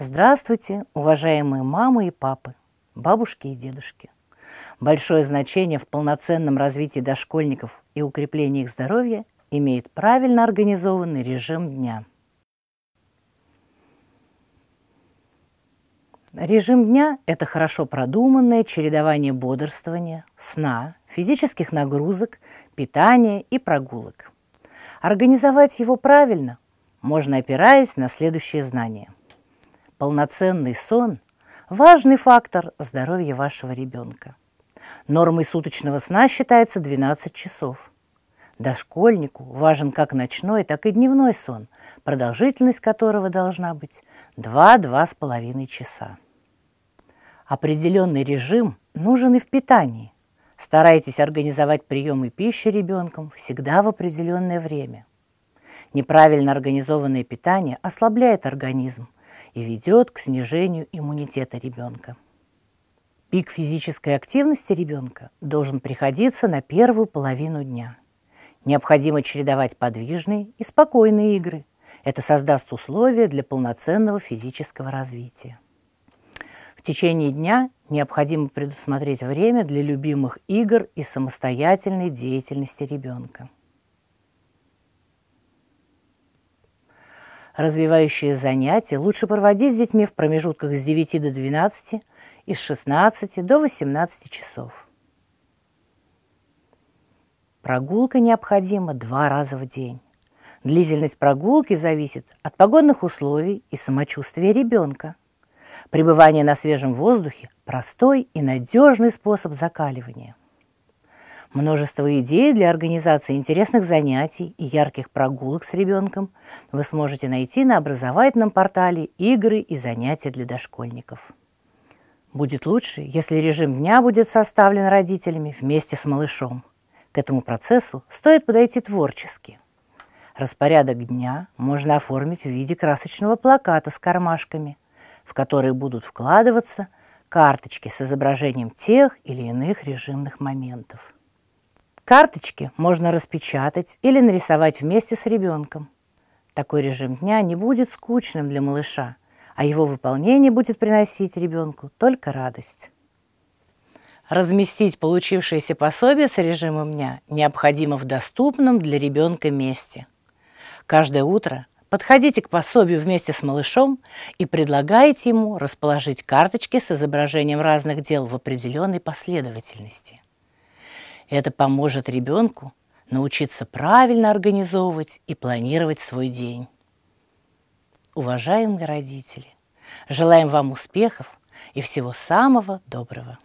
Здравствуйте, уважаемые мамы и папы, бабушки и дедушки. Большое значение в полноценном развитии дошкольников и укреплении их здоровья имеет правильно организованный режим дня. Режим дня – это хорошо продуманное чередование бодрствования, сна, физических нагрузок, питания и прогулок. Организовать его правильно можно, опираясь на следующие знания – полноценный сон – важный фактор здоровья вашего ребенка. Нормой суточного сна считается 12 часов. Дошкольнику важен как ночной, так и дневной сон, продолжительность которого должна быть 2-2,5 часа. Определенный режим нужен и в питании. Старайтесь организовать приемы пищи ребенком всегда в определенное время. Неправильно организованное питание ослабляет организм, и ведет к снижению иммунитета ребенка. Пик физической активности ребенка должен приходиться на первую половину дня. Необходимо чередовать подвижные и спокойные игры. Это создаст условия для полноценного физического развития. В течение дня необходимо предусмотреть время для любимых игр и самостоятельной деятельности ребенка. развивающие занятия лучше проводить с детьми в промежутках с 9 до 12 и с 16 до 18 часов. Прогулка необходима два раза в день. Длительность прогулки зависит от погодных условий и самочувствия ребенка. Пребывание на свежем воздухе – простой и надежный способ закаливания множество идей для организации интересных занятий и ярких прогулок с ребенком вы сможете найти на образовательном портале «Игры и занятия для дошкольников». Будет лучше, если режим дня будет составлен родителями вместе с малышом. К этому процессу стоит подойти творчески. Распорядок дня можно оформить в виде красочного плаката с кармашками, в которые будут вкладываться карточки с изображением тех или иных режимных моментов. Карточки можно распечатать или нарисовать вместе с ребенком. Такой режим дня не будет скучным для малыша, а его выполнение будет приносить ребенку только радость. Разместить получившееся пособие с режимом дня необходимо в доступном для ребенка месте. Каждое утро подходите к пособию вместе с малышом и предлагайте ему расположить карточки с изображением разных дел в определенной последовательности – это поможет ребенку научиться правильно организовывать и планировать свой день. Уважаемые родители, желаем вам успехов и всего самого доброго.